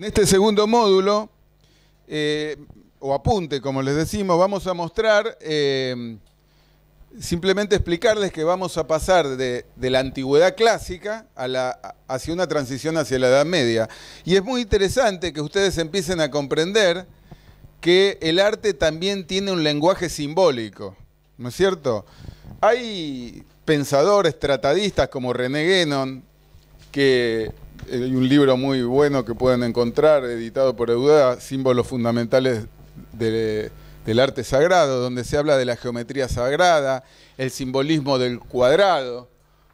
En este segundo módulo, eh, o apunte, como les decimos, vamos a mostrar, eh, simplemente explicarles que vamos a pasar de, la antigüedad clásica hacia una transición hacia la Edad Media. Y es muy interesante que ustedes empiecen a comprender que el arte también tiene un lenguaje simbólico, ¿no es cierto? Hay pensadores tratadistas como René Guénon que eh, hay un libro muy bueno que pueden encontrar, editado por Euda Símbolos Fundamentales del Arte Sagrado, donde se habla de la geometría sagrada, el simbolismo del cuadrado,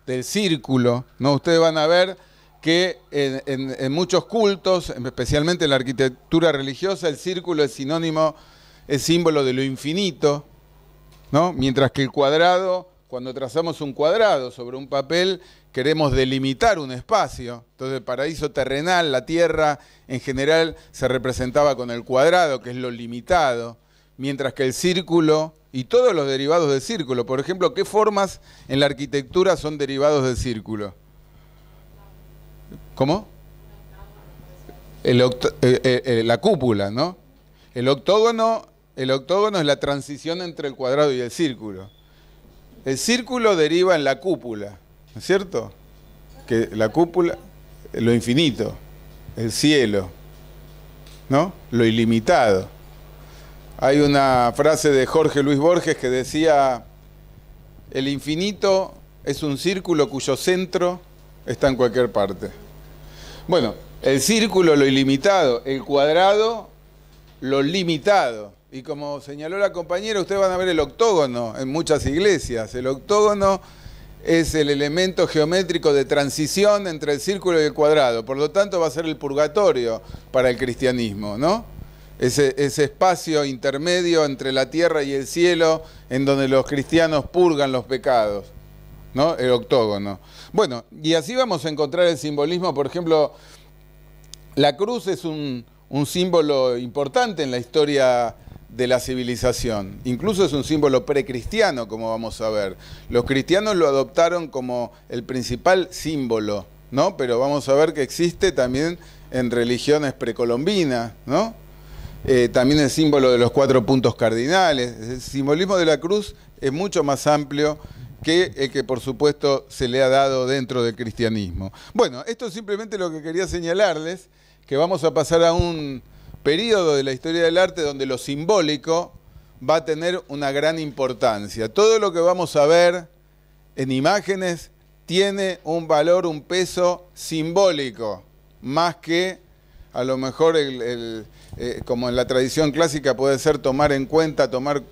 del círculo. ¿no? Ustedes van a ver que en, en muchos cultos, especialmente en la arquitectura religiosa, el círculo es sinónimo, es símbolo de lo infinito, ¿no? mientras que el cuadrado cuando trazamos un cuadrado sobre un papel, queremos delimitar un espacio. Entonces, el paraíso terrenal, la tierra, en general se representaba con el cuadrado, que es lo limitado, mientras que el círculo y todos los derivados del círculo, por ejemplo, ¿qué formas en la arquitectura son derivados del círculo? ¿Cómo? Eh, eh, eh, la cúpula, ¿no? El octógono, el octógono es la transición entre el cuadrado y el círculo. El círculo deriva en la cúpula, ¿no es cierto? Que la cúpula, lo infinito, el cielo, ¿no? Lo ilimitado. Hay una frase de Jorge Luis Borges que decía, el infinito es un círculo cuyo centro está en cualquier parte. Bueno, el círculo, lo ilimitado, el cuadrado, lo limitado. Y como señaló la compañera, ustedes van a ver el octógono en muchas iglesias. El octógono es el elemento geométrico de transición entre el círculo y el cuadrado. Por lo tanto, va a ser el purgatorio para el cristianismo, ¿no? Ese, espacio intermedio entre la tierra y el cielo en donde los cristianos purgan los pecados, ¿no? El octógono. Bueno, y así vamos a encontrar el simbolismo, por ejemplo, la cruz es un, un símbolo importante en la historia de la civilización. Incluso es un símbolo precristiano, como vamos a ver. Los cristianos lo adoptaron como el principal símbolo, ¿no? Pero vamos a ver que existe también en religiones precolombinas, ¿no? Eh, también el símbolo de los cuatro puntos cardinales. El simbolismo de la cruz es mucho más amplio que el que por supuesto se le ha dado dentro del cristianismo. Bueno, esto es simplemente lo que quería señalarles, que vamos a pasar a un ...período de la historia del arte donde lo simbólico va a tener una gran importancia. Todo lo que vamos a ver en imágenes tiene un valor, un peso simbólico, más que a lo mejor, eh, como en la tradición clásica, puede ser tomar en cuenta, tomar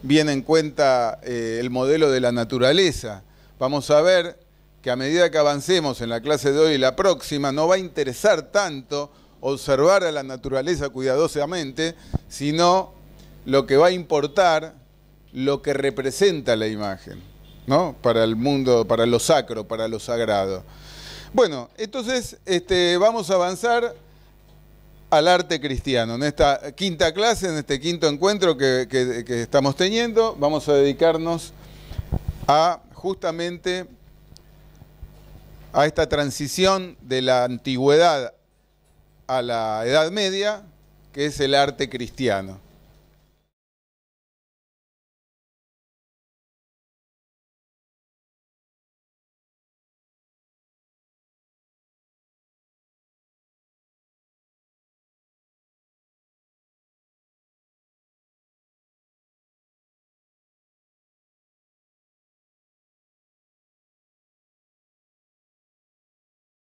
bien en cuenta eh, el modelo de la naturaleza. Vamos a ver que a medida que avancemos en la clase de hoy y la próxima, no va a interesar tanto observar a la naturaleza cuidadosamente, sino lo que va a importar, lo que representa la imagen, ¿no? Para el mundo, para lo sacro, para lo sagrado. Bueno, entonces este, vamos a avanzar al arte cristiano. En esta quinta clase, en este quinto encuentro que, que estamos teniendo, vamos a dedicarnos a justamente a esta transición de la antigüedad a la Edad Media, que es el arte cristiano.